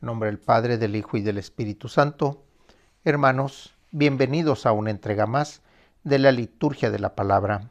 nombre del Padre, del Hijo y del Espíritu Santo. Hermanos, bienvenidos a una entrega más de la liturgia de la palabra.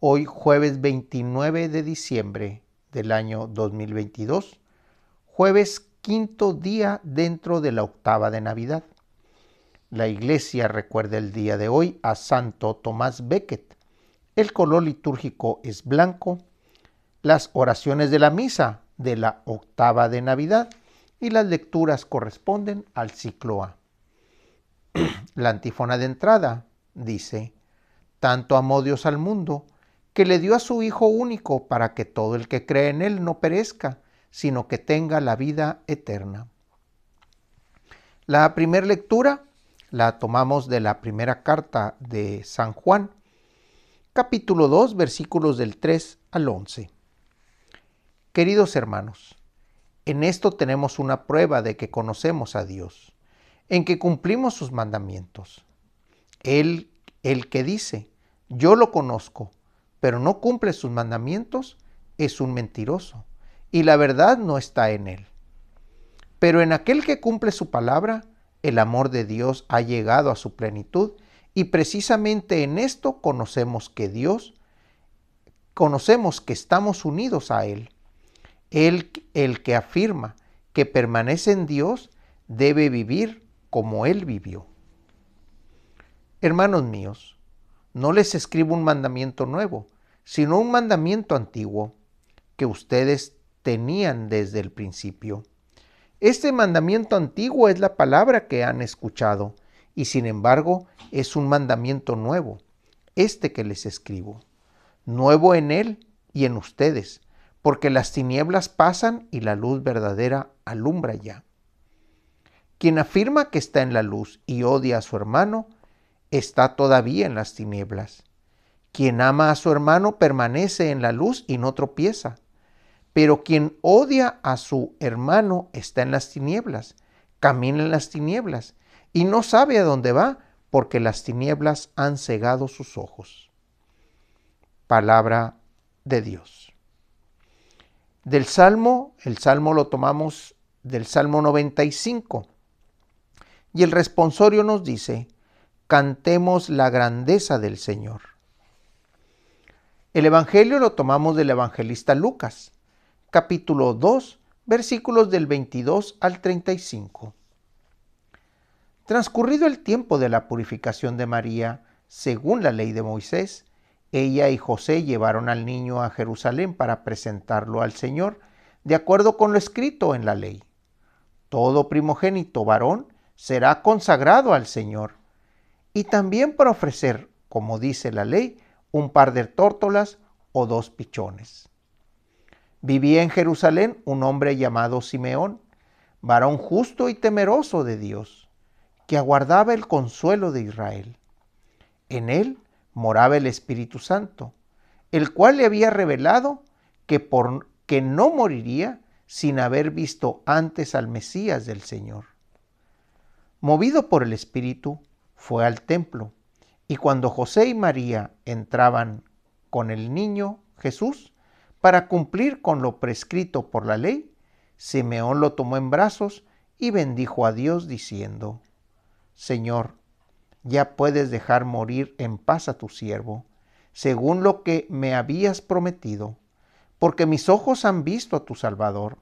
Hoy jueves 29 de diciembre del año 2022, jueves quinto día dentro de la octava de Navidad. La iglesia recuerda el día de hoy a Santo Tomás Becket. El color litúrgico es blanco. Las oraciones de la misa de la octava de Navidad y las lecturas corresponden al ciclo A. La antífona de entrada dice, tanto amó Dios al mundo, que le dio a su Hijo único para que todo el que cree en Él no perezca, sino que tenga la vida eterna. La primera lectura la tomamos de la primera carta de San Juan, capítulo 2, versículos del 3 al 11. Queridos hermanos, en esto tenemos una prueba de que conocemos a Dios, en que cumplimos sus mandamientos. Él, el que dice, yo lo conozco, pero no cumple sus mandamientos, es un mentiroso, y la verdad no está en él. Pero en aquel que cumple su palabra, el amor de Dios ha llegado a su plenitud, y precisamente en esto conocemos que Dios, conocemos que estamos unidos a Él el, el que afirma que permanece en Dios debe vivir como Él vivió. Hermanos míos, no les escribo un mandamiento nuevo, sino un mandamiento antiguo que ustedes tenían desde el principio. Este mandamiento antiguo es la palabra que han escuchado, y sin embargo es un mandamiento nuevo, este que les escribo, nuevo en él y en ustedes, porque las tinieblas pasan y la luz verdadera alumbra ya. Quien afirma que está en la luz y odia a su hermano, está todavía en las tinieblas. Quien ama a su hermano permanece en la luz y no tropieza. Pero quien odia a su hermano está en las tinieblas, camina en las tinieblas, y no sabe a dónde va, porque las tinieblas han cegado sus ojos. Palabra de Dios. Del Salmo, el Salmo lo tomamos del Salmo 95. Y el responsorio nos dice, cantemos la grandeza del Señor. El Evangelio lo tomamos del evangelista Lucas, capítulo 2, versículos del 22 al 35. Transcurrido el tiempo de la purificación de María, según la ley de Moisés, ella y José llevaron al niño a Jerusalén para presentarlo al Señor, de acuerdo con lo escrito en la ley. Todo primogénito varón será consagrado al Señor, y también para ofrecer, como dice la ley, un par de tórtolas o dos pichones. Vivía en Jerusalén un hombre llamado Simeón, varón justo y temeroso de Dios, que aguardaba el consuelo de Israel. En él moraba el Espíritu Santo, el cual le había revelado que, por, que no moriría sin haber visto antes al Mesías del Señor. Movido por el Espíritu, fue al templo, y cuando José y María entraban con el niño Jesús para cumplir con lo prescrito por la ley, Simeón lo tomó en brazos y bendijo a Dios diciendo, Señor, ya puedes dejar morir en paz a tu siervo, según lo que me habías prometido, porque mis ojos han visto a tu Salvador,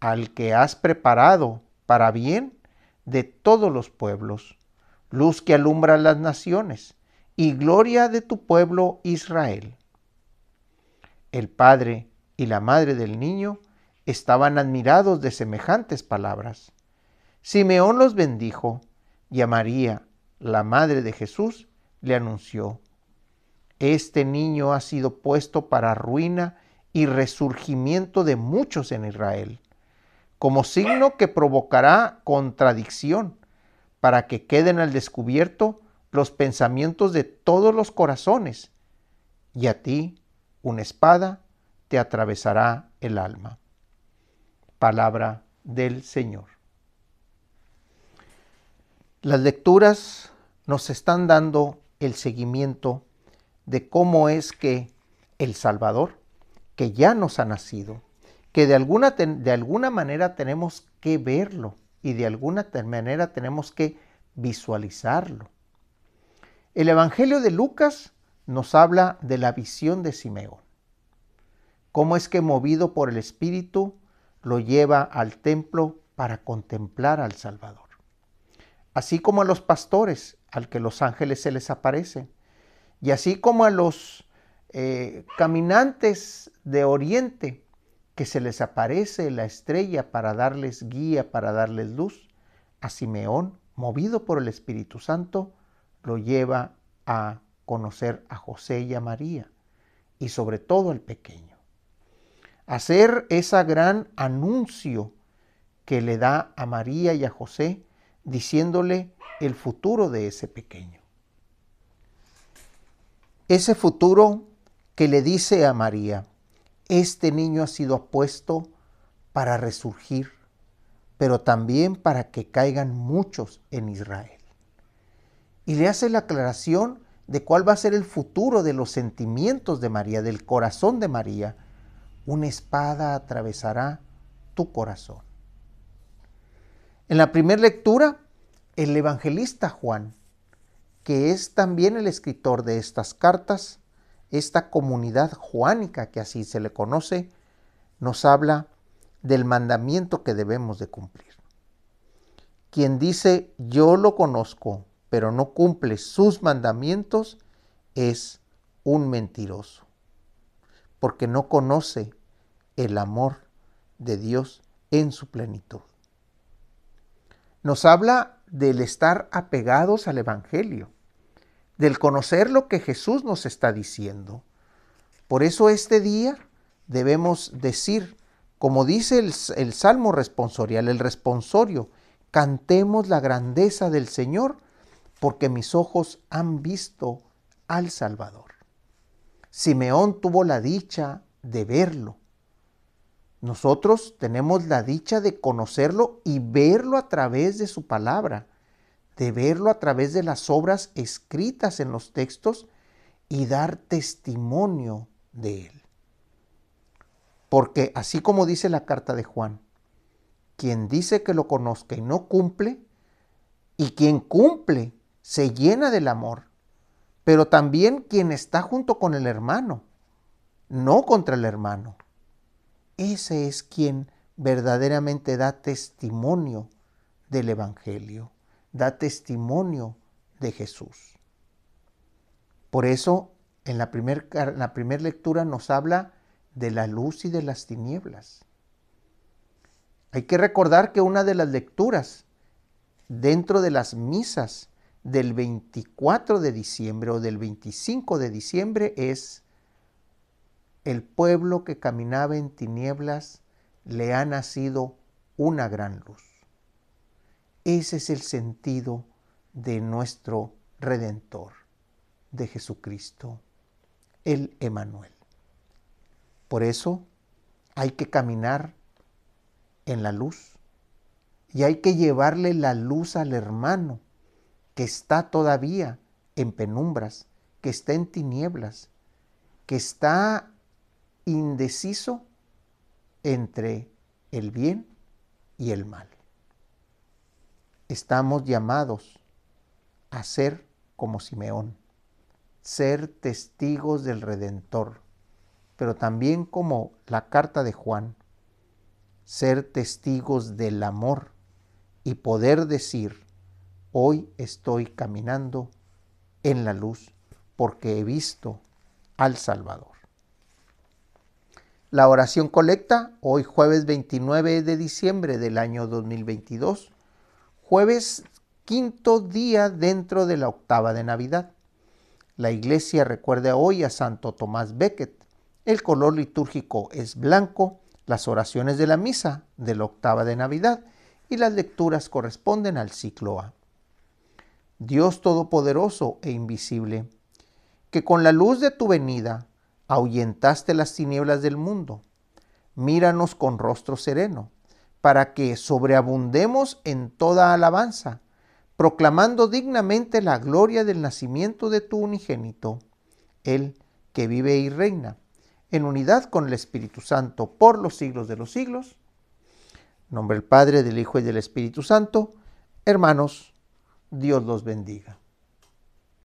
al que has preparado para bien de todos los pueblos, luz que alumbra las naciones, y gloria de tu pueblo Israel. El padre y la madre del niño estaban admirados de semejantes palabras. Simeón los bendijo y a María, la madre de Jesús, le anunció, Este niño ha sido puesto para ruina y resurgimiento de muchos en Israel, como signo que provocará contradicción, para que queden al descubierto los pensamientos de todos los corazones, y a ti una espada te atravesará el alma. Palabra del Señor. Las lecturas nos están dando el seguimiento de cómo es que el Salvador, que ya nos ha nacido, que de alguna, de alguna manera tenemos que verlo y de alguna manera tenemos que visualizarlo. El Evangelio de Lucas nos habla de la visión de Simeón, cómo es que movido por el Espíritu lo lleva al templo para contemplar al Salvador así como a los pastores, al que los ángeles se les aparecen, y así como a los eh, caminantes de oriente, que se les aparece la estrella para darles guía, para darles luz, a Simeón, movido por el Espíritu Santo, lo lleva a conocer a José y a María, y sobre todo al pequeño. Hacer ese gran anuncio que le da a María y a José diciéndole el futuro de ese pequeño. Ese futuro que le dice a María, este niño ha sido apuesto para resurgir, pero también para que caigan muchos en Israel. Y le hace la aclaración de cuál va a ser el futuro de los sentimientos de María, del corazón de María. Una espada atravesará tu corazón. En la primera lectura, el evangelista Juan, que es también el escritor de estas cartas, esta comunidad juánica que así se le conoce, nos habla del mandamiento que debemos de cumplir. Quien dice yo lo conozco, pero no cumple sus mandamientos, es un mentiroso, porque no conoce el amor de Dios en su plenitud nos habla del estar apegados al Evangelio, del conocer lo que Jesús nos está diciendo. Por eso este día debemos decir, como dice el, Salmo responsorial, el responsorio, cantemos la grandeza del Señor, porque mis ojos han visto al Salvador. Simeón tuvo la dicha de verlo, nosotros tenemos la dicha de conocerlo y verlo a través de su palabra, de verlo a través de las obras escritas en los textos y dar testimonio de él. Porque así como dice la carta de Juan, quien dice que lo conozca y no cumple, y quien cumple se llena del amor, pero también quien está junto con el hermano, no contra el hermano. Ese es quien verdaderamente da testimonio del Evangelio, da testimonio de Jesús. Por eso, en la primera lectura nos habla de la luz y de las tinieblas. Hay que recordar que una de las lecturas dentro de las misas del 24 de diciembre o del 25 de diciembre es el pueblo que caminaba en tinieblas le ha nacido una gran luz. Ese es el sentido de nuestro Redentor, de Jesucristo, el Emanuel. Por eso hay que caminar en la luz y hay que llevarle la luz al hermano que está todavía en penumbras, que está en tinieblas, que está indeciso entre el bien y el mal. Estamos llamados a ser como Simeón, ser testigos del Redentor, pero también como la carta de Juan, ser testigos del amor y poder decir, hoy estoy caminando en la luz porque he visto al Salvador. La oración colecta hoy jueves 29 de diciembre del año 2022, jueves quinto día dentro de la octava de Navidad. La iglesia recuerda hoy a Santo Tomás Becket. El color litúrgico es blanco, las oraciones de la misa de la octava de Navidad y las lecturas corresponden al ciclo A. Dios Todopoderoso e Invisible, que con la luz de tu venida ahuyentaste las tinieblas del mundo. Míranos con rostro sereno, para que sobreabundemos en toda alabanza, proclamando dignamente la gloria del nacimiento de tu unigénito, el que vive y reina, en unidad con el Espíritu Santo por los siglos de los siglos. nombre el Padre, del Hijo y del Espíritu Santo. Hermanos, Dios los bendiga.